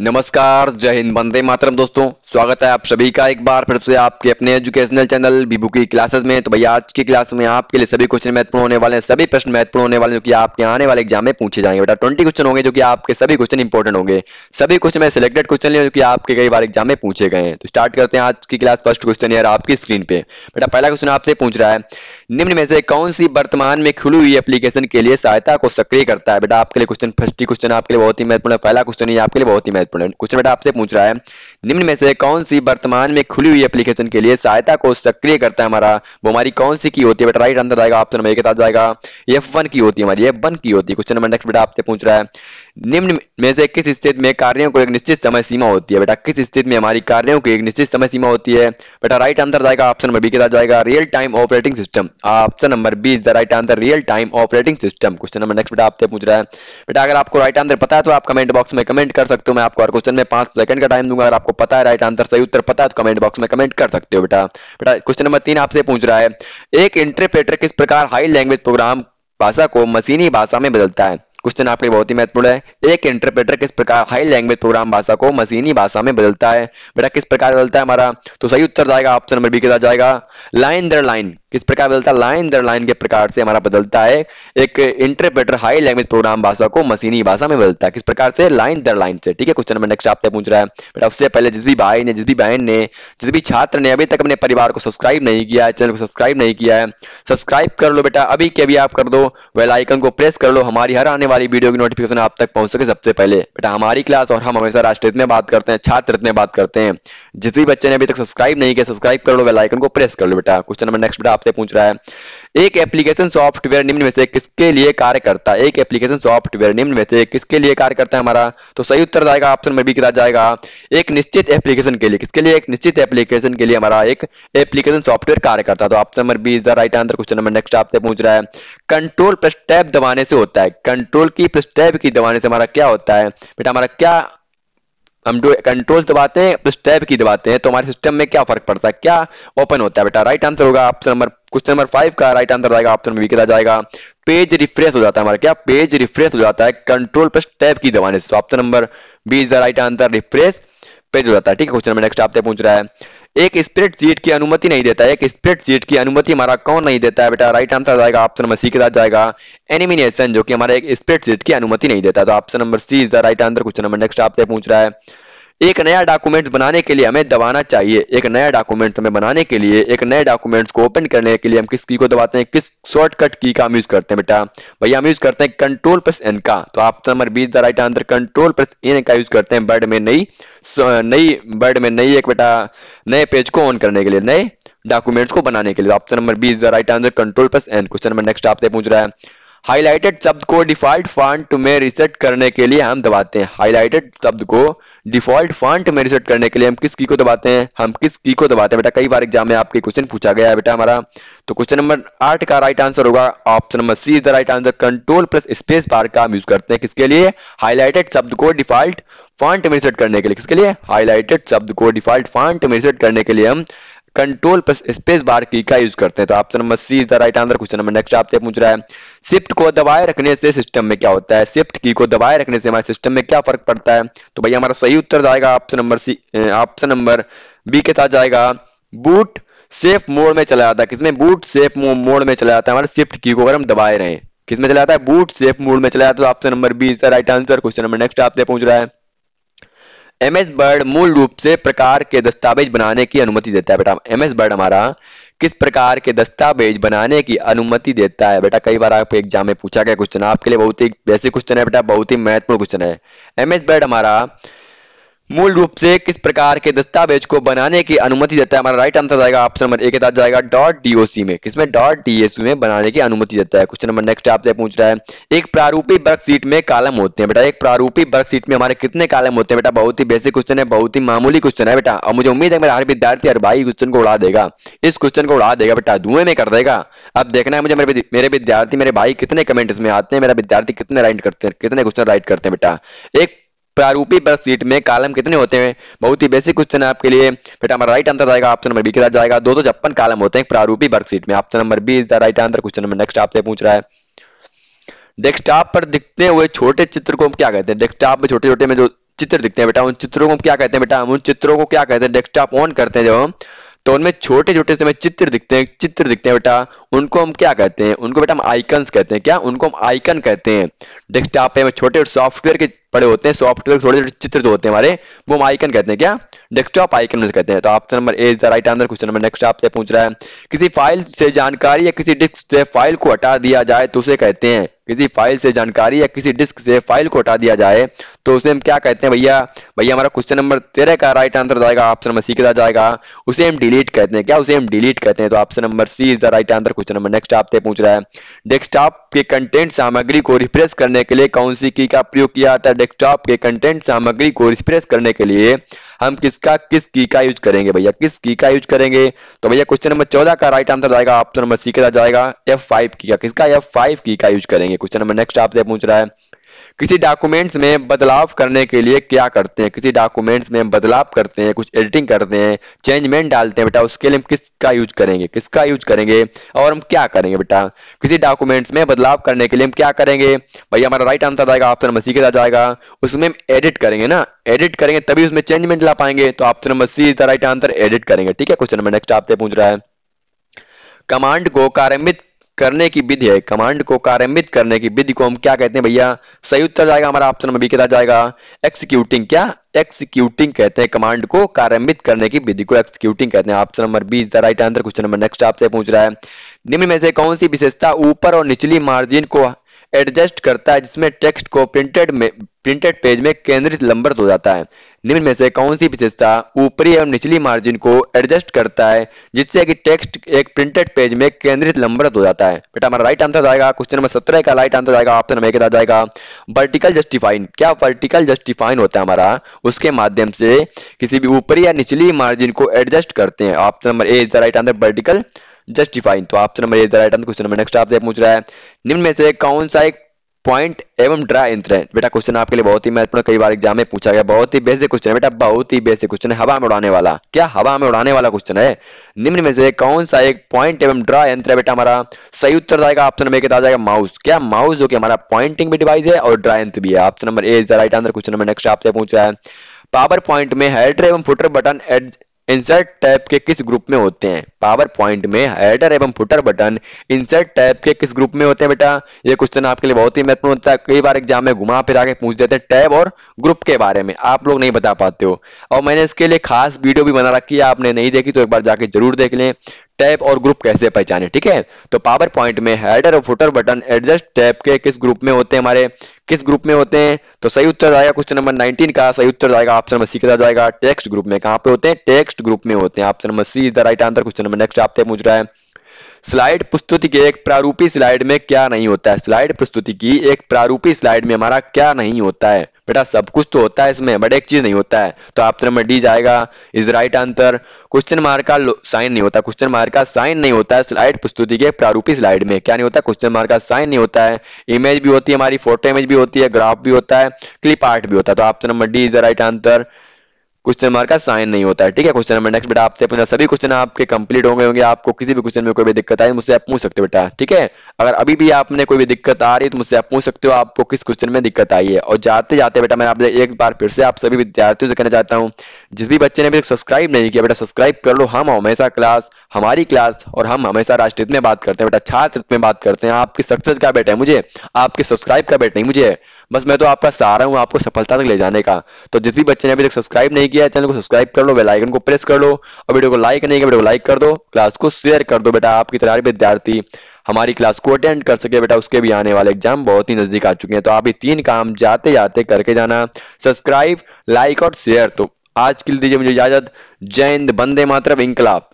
नमस्कार जय हिंद वंदे मातरम दोस्तों स्वागत है आप सभी का एक बार फिर से आपके अपने एजुकेशनल चैनल बीबू की क्लासेस में तो भैया आज की क्लास में आपके लिए सभी क्वेश्चन महत्वपूर्ण होने वाले हैं सभी प्रश्न महत्वपूर्ण होने वाले जो कि आपके आने वाले एग्जाम में पूछे जाएंगे बेटा ट्वेंटी क्वेश्चन होंगे जो कि आपके सभी क्वेश्चन इंपॉर्टेंट होंगे सभी क्वेश्चन में सिलेक्टेड क्वेश्चन जो कि आपके कई बार एग्जाम में पूछे गए हैं तो स्टार्ट करते हैं आज की क्लास फर्स्ट क्वेश्चन यार आपकी स्क्रीन पे बेटा पहला क्वेश्चन आपसे पूछ रहा है निम्न में से कौन सी वर्तमान में खुली हुई एप्लीकेशन के लिए सहायता को सक्रिय करता है बेटा आपके लिए क्वेश्चन फर्स्ट क्वेश्चन आपके लिए बहुत ही महत्वपूर्ण है पहला क्वेश्चन आपके लिए बहुत ही महत्वपूर्ण है क्वेश्चन बेटा आपसे पूछ रहा है निम्न में से कौन सी वर्तमान में खुली हुई एप्लीकेशन के लिए सहायता को सक्रिय करता है हमारा वो हमारी कौन सी की होती है बेटा राइट आंसर आएगा ऑप्शन नंबर एक के साथ जाएगा एफ वन की होती है हमारी एफ वन की होती है क्वेश्चन नंबर नेक्स्ट बेटा आपसे पूछ रहा है निम्न में से किस स्थिति में कार्यों को एक निश्चित समय सीमा होती है बेटा किस स्थिति में हमारी कार्यों की एक निश्चित समय सीमा होती है बेटा राइट आंसर जाएगा ऑप्शन नंबर बी के साथ जाएगा real time operating system option number B is the right answer real time operating system question number next बेटा आपसे पूछ रहा है बेटा अगर आपको राइट आंसर पता है तो आप कमेंट बॉक्स में कमेंट कर सकते हो मैं आपको हर क्वेश्चन में पांच सेकंड का टाइम दूंगा अगर आपको पता है राइट आंसर सही उत्तर पता है तो कमेंट बॉक्स में कमेंट कर सकते हो बेटा बेटा क्वेश्चन नंबर तीन आपसे पूछ रहा है एक इंटरप्रेटर किस प्रकार हाई लैंग्वेज प्रोग्राम भाषा को मशीनी भाषा में बदलता है क्वेश्चन आपके बहुत ही महत्वपूर्ण है एक इंटरप्रेटर किस प्रकार हाई लैंग्वेज प्रोग्राम भाषा को मशीनी भाषा में बदलता है बेटा किस प्रकार बदलता है हमारा तो सही उत्तर जाएगा ऑप्शन नंबर बी के साथ जाएगा लाइन दर लाइन किस प्रकार बदलता लाइन दर लाइन के प्रकार से हमारा बदलता है एक इंटरप्रेटर हाई लैंग्वेज प्रोग्राम भाषा को मशीनी भाषा में बदलता है किस प्रकार से लाइन दर लाइन से ठीक है क्वेश्चन नंबर नेक्स्ट आपसे पूछ रहा है बेटा उससे पहले जिस भी भाई ने जिस भी बहन ने जिस भी छात्र ने अभी तक अपने परिवार को सब्सक्राइब नहीं किया है चैनल को सब्सक्राइब नहीं किया है सब्सक्राइब कर लो बेटा अभी के भी आप कर दो वेलाइकन को प्रेस कर लो हमारी हर आने वाली वीडियो की नोटिफिकेशन आप तक पहुंच सके सबसे पहले बेटा हमारी क्लास और हम हमेशा राष्ट्रीय में बात करते हैं छात्र में बात करते हैं जिस भी बच्चे ने अभी तक सब्सक्राइब नहीं किया सब्सक्राइब कर लो वेलाइकन को प्रेस कर लो बेटा क्वेश्चन नंबर नेक्स्ट बेटा आपसे पूछ रहा है एक एप्लीकेशन सॉफ्टवेयर निम्न में से किसके लिए कार्य करता है एक एप्लीकेशन सॉफ्टवेयर निम्न में से किसके लिए कार्य करता है हमारा तो सही उत्तर जाएगा ऑप्शन में भी किया जाएगा एक निश्चित एप्लीकेशन के लिए किसके लिए एक निश्चित एप्लीकेशन के लिए हमारा एक एप्लीकेशन सॉफ्टवेयर कार्य करता है तो option number B is the right answer question number next आपसे पूछ रहा है कंट्रोल प्लस टैब दबाने से होता है कंट्रोल की प्लस टैब की दबाने से हमारा क्या होता है बेटा हमारा क्या हम जो कंट्रोल दबाते हैं प्लस टैब की दबाते हैं तो हमारे सिस्टम में क्या फर्क पड़ता है क्या ओपन होता है बेटा राइट आंसर होगा option number question number five का राइट आंसर आएगा ऑप्शन बी किया जाएगा पेज रिफ्रेश हो जाता है हमारा क्या पेज रिफ्रेश हो जाता है कंट्रोल प्लस टैब की दबाने से option number B is the right answer refresh page हो जाता है ठीक है क्वेश्चन नंबर नेक्स्ट आपसे पूछ रहा है एक स्प्रिट जीट की अनुमति नहीं देता एक स्प्रिट जीट की अनुमति हमारा कौन नहीं देता है बेटा राइट आंसर जाएगा ऑप्शन नंबर सी के साथ जाएगा एनिमिनेशन जो कि हमारा एक स्प्रिट जीट की अनुमति नहीं देता तो option number C is the right answer question number next आपसे पूछ रहा है एक नया डॉक्यूमेंट बनाने के लिए हमें दबाना चाहिए एक नया डॉक्यूमेंट हमें बनाने के लिए एक नए डॉक्यूमेंट्स को ओपन करने के लिए हम किस की को दबाते हैं किस शॉर्टकट की का हम यूज करते हैं बेटा भैया हम यूज करते हैं कंट्रोल प्लस एन का तो option number B is the right answer control plus N का यूज करते हैं बर्ड में नई नई बर्ड में नई एक बेटा नए पेज को ऑन करने के लिए नए डॉक्यूमेंट्स को बनाने के लिए ऑप्शन तो number B is the right answer control plus N question number next आपसे पूछ रहा है हाईलाइटेड शब्द को डिफॉल्ट फॉन्ट में रिसेट करने के लिए हम दबाते हैं हाईलाइटेड शब्द को डिफॉल्ट फॉन्ट में रिसेट करने के लिए हम किस की को दबाते हैं हम किस की को दबाते हैं बेटा कई बार एग्जाम में आपके क्वेश्चन पूछा गया है बेटा हमारा तो क्वेश्चन नंबर आठ का राइट आंसर होगा option number C is the right answer control plus space bar का हम यूज करते हैं किसके लिए हाईलाइटेड शब्द को डिफॉल्ट फॉन्ट में रिसेट करने के लिए किसके लिए हाईलाइटेड शब्द को डिफॉल्ट फॉन्ट में रिसेट करने के लिए हम कंट्रोल प्लस स्पेस बार की का यूज करते हैं तो option number C is the right answer question number next आपसे पूछ रहा है शिफ्ट को दबाए रखने से सिस्टम में क्या होता है शिफ्ट की को दबाए रखने से हमारे सिस्टम में क्या फर्क पड़ता है तो भैया हमारा सही उत्तर जाएगा option number C option number B के साथ जाएगा बूट सेफ मोड में चला जाता है किसमें बूट सेफ मोड में चला जाता है हमारे शिफ्ट की को अगर हम दबाए रहे किसमें चला जाता है बूट सेफ मोड में चला जाता है option number B is the right answer question number next आपसे पूछ रहा है एमएस बर्ड मूल रूप से प्रकार के दस्तावेज बनाने की अनुमति देता है बेटा एम एस बर्ड हमारा किस प्रकार के दस्तावेज बनाने की अनुमति देता है बेटा कई बार आपको एग्जाम में पूछा गया क्वेश्चन आपके लिए बहुत ही बेसिक क्वेश्चन है बेटा बहुत ही महत्वपूर्ण क्वेश्चन है एम एस बर्ड हमारा मूल रूप से किस प्रकार के दस्तावेज को बनाने की अनुमति देता है हमारा राइट आंसर जाएगा ऑप्शन नंबर एक जाएगा डॉट डीओसी में किसमें डॉट डीएसयू में बनाने की अनुमति देता है क्वेश्चन नंबर नेक्स्ट आपसे पूछ रहा है एक प्रारूपी सीट में कालम होते हैं बेटा एक प्रारूपी सीट में हमारे कितने कालम होते हैं बेटा बहुत ही बेसिक क्वेश्चन है बहुत ही मामूली क्वेश्चन है बेटा और मुझे उम्मीद है मेरा हर विद्यार्थी हर भाई क्वेश्चन को उड़ा देगा इस क्वेश्चन को उड़ा देगा बेटा धुएं में कर देगा अब देखना है मुझे मेरे विद्यार्थी मेरे भाई कितने कमेंट इसमें आते हैं मेरा विद्यार्थी कितने राइट करते हैं कितने क्वेश्चन राइट करते हैं बेटा एक प्रारूपी बर्थ सीट में कालम कितने होते हैं बहुत ही बेसिक क्वेश्चन है आपके लिए बेटा हमारा राइट आंसर आएगा ऑप्शन नंबर बी के साथ जाएगा दो सौ छप्पन कालम होते हैं प्रारूपी बर्थ सीट में option number B is the right answer question number next आपसे पूछ रहा है डेस्कटॉप पर दिखते हुए छोटे चित्र को हम क्या कहते हैं डेस्कटॉप में छोटे छोटे में जो चित्र दिखते हैं बेटा उन चित्रों को क्या कहते हैं बेटा हम उन चित्रों को क्या कहते हैं डेस्कटॉप ऑन करते हैं जब हम तो उनमें छोटे छोटे से चित्र दिखते हैं चित्र दिखते हैं बेटा उनको हम क्या कहते हैं उनको बेटा हम आइकन कहते हैं क्या उनको हम आइकन कहते हैं डेस्कटॉप पे हमें छोटे सॉफ्टवेयर के पड़े होते हैं सॉफ्टवेयर छोटे छोटे चित्र जो होते हैं हमारे वो हम आइकन कहते हैं क्या डेस्कटॉप आइकन कहते हैं तो option number A is the right answer question number next आपसे पूछ रहा है किसी फाइल से जानकारी या किसी डिस्क से फाइल को हटा दिया जाए तो उसे कहते हैं किसी फाइल से जानकारी या किसी डिस्क से फाइल को हटा दिया जाए तो उसे हम क्या कहते हैं भैया भैया हमारा क्वेश्चन नंबर तेरह का राइट आंसर जाएगा ऑप्शन नंबर सी का जाएगा उसे हम डिलीट कहते हैं क्या उसे हम डिलीट कहते हैं तो option number C is the right answer question number next आपसे पूछ रहा है डेस्कटॉप के कंटेंट सामग्री को रिफ्रेश करने के लिए कौन सी की का प्रयोग किया जाता है डेस्कटॉप के कंटेंट सामग्री को रिफ्रेश करने के लिए हम किसका किस की का यूज करेंगे भैया किस की का यूज करेंगे तो भैया क्वेश्चन नंबर चौदह का राइट आंसर जाएगा ऑप्शन नंबर सी का जाएगा एफ फाइव की का किसका एफ फाइव की का यूज करेंगे क्वेश्चन नंबर नेक्स्ट आपसे पूछ रहा है किसी डॉक्यूमेंट्स में बदलाव करने के लिए क्या करते हैं किसी डॉक्यूमेंट्स में बदलाव करते हैं कुछ एडिटिंग करते हैं चेंजमेंट डालते हैं बेटा उसके लिए हम किसका यूज करेंगे किसका यूज करेंगे और हम क्या करेंगे बेटा किसी डॉक्यूमेंट्स में बदलाव करने के लिए हम क्या करेंगे भाई हमारा राइट आंसर आएगा ऑप्शन नंबर सी के साथ जाएगा उसमें हम एडिट करेंगे ना एडिट करेंगे तभी उसमें चेंजमेंट ला पाएंगे तो option number C is the right answer edit करेंगे ठीक है क्वेश्चन नंबर नेक्स्ट आपसे पूछ रहा है कमांड को कार्यान्वित करने की विधि है कमांड को कार्यान्वित करने की विधि को हम क्या कहते हैं भैया सही उत्तर जाएगा हमारा ऑप्शन नंबर बी कहता जाएगा एक्सिक्यूटिंग क्या एक्सिक्यूटिंग कहते हैं कमांड को कार्यान्वित करने की विधि को एक्सिक्यूटिंग कहते हैं option number B the right answer question number next आपसे पूछ रहा है निम्न में से कौन सी विशेषता ऊपर और निचली मार्जिन को एडजस्ट करता है जिसमें टेक्स्ट को प्रिंटेड में प्रिंटेड पेज में केंद्रित लंबर हो जाता है निम्न में से कौन सी विशेषता ऊपरी एवं निचली मार्जिन को एडजस्ट करता है जिससे कि टेक्स्ट एक प्रिंटेड पेज में केंद्रित लंबरत हो जाता है बेटा हमारा राइट आंसर आएगा क्वेश्चन नंबर सत्रह का राइट आंसर आएगा ऑप्शन नंबर एक आ जाएगा वर्टिकल जस्टिफाइन क्या वर्टिकल जस्टिफाइन होता है हमारा उसके माध्यम से किसी भी ऊपरी या निचली मार्जिन को एडजस्ट करते हैं option number A is the right answer vertical just define तो option number A right answer question number next आपसे पूछ रहा है निम्न में से कौन सा एक पॉइंट एवं ड्रा इंत्र है बेटा क्वेश्चन आपके लिए बहुत ही महत्वपूर्ण कई बार एग्जाम में पूछा गया बहुत ही बेसिक क्वेश्चन है बेटा बहुत ही बेसिक क्वेश्चन है हवा में उड़ाने वाला क्या हवा में उड़ाने वाला क्वेश्चन है निम्न में से कौन सा एक पॉइंट एवं ड्रा यंत्र है बेटा हमारा सही उत्तर जाएगा ऑप्शन नंबर एक आ जाएगा माउस क्या माउस जो कि हमारा पॉइंटिंग भी डिवाइस है और ड्रा यंत्र भी है option number A is the right answer question number next आपसे पूछा है पावर पॉइंट में हेडर एवं फुटर बटन इंसर्ट टैब के किस ग्रुप में होते हैं पावर पॉइंट में हेडर एवं फुटर बटन इंसर्ट टैब के किस ग्रुप में होते हैं बेटा ये क्वेश्चन आपके लिए बहुत ही महत्वपूर्ण होता है कई बार एग्जाम में घुमा फिरा के पूछ देते हैं टैब और ग्रुप के बारे में आप लोग नहीं बता पाते हो और मैंने इसके लिए खास वीडियो भी बना रखी है आपने नहीं देखी तो एक बार जाके जरूर देख लें टैब और ग्रुप कैसे पहचाने ठीक है तो पावर पॉइंट में हेडर और फुटर बटन एडजस्ट टैब के किस ग्रुप में होते हैं हमारे किस ग्रुप में होते हैं तो सही उत्तर आएगा क्वेश्चन नंबर 19 का सही उत्तर आएगा ऑप्शन नंबर सी का जाएगा टेक्स्ट ग्रुप में कहां पे होते हैं टेक्स्ट ग्रुप में होते हैं option number C is the right answer question number next आपसे पूछ रहा है स्लाइड प्रस्तुति के एक प्रारूपी स्लाइड में क्या नहीं होता है स्लाइड प्रस्तुति की एक प्रारूपी स्लाइड में हमारा क्या नहीं होता है बेटा सब कुछ तो होता है इसमें बट एक चीज नहीं होता है तो ऑप्शन नंबर डी जाएगा is right answer question mark का साइन नहीं होता क्वेश्चन मार्क का साइन नहीं होता है स्लाइड प्रस्तुति के प्रारूपी स्लाइड में क्या नहीं होता क्वेश्चन मार्क का साइन नहीं होता है इमेज भी होती है हमारी फोटो इमेज भी होती है ग्राफ भी होता है क्लिप आर्ट भी होता है तो option number D is the right answer question mark का साइन नहीं होता है ठीक है क्वेश्चन नंबर नेक्स्ट बेटा आपसे पूछा सभी क्वेश्चन आपके कंप्लीट होंगे होंगे आपको किसी भी क्वेश्चन में कोई भी दिक्कत आई तो मुझसे आप पूछ सकते हो बेटा ठीक है अगर अभी भी आपने कोई भी दिक्कत आ रही है तो मुझसे आप पूछ सकते हो आपको किस क्वेश्चन में दिक्कत आई है और जाते जाते बेटा मैं आपसे एक बार फिर से आप सभी विद्यार्थियों से कहना चाहता हूँ जिस भी बच्चे ने अभी सब्सक्राइब नहीं किया बेटा सब्सक्राइब कर लो हम हमेशा क्लास हमारी क्लास और हम हमेशा राष्ट्रहित में बात करते हैं बेटा अच्छा छात्र में बात करते हैं आपकी सक्सेस का बेटा है मुझे आपके सब्सक्राइब का बेटा नहीं मुझे बस मैं तो आपका सहारा हूँ आपको सफलता तक ले जाने का तो जिस भी बच्चे ने अभी तक सब्सक्राइब नहीं किया चैनल को सब्सक्राइब कर लो बेलाइकन को प्रेस कर लो और वीडियो को लाइक नहीं किया लाइक कर दो क्लास को शेयर कर दो बेटा आपकी तरह विद्यार्थी हमारी क्लास को अटेंड कर सके बेटा उसके भी आने वाले एग्जाम बहुत ही नजदीक आ चुके हैं तो आप ये तीन काम जाते जाते करके जाना सब्सक्राइब लाइक और शेयर तो आज के लिए दीजिए मुझे इजाजत जय हिंद बंदे मातृ इंकलाब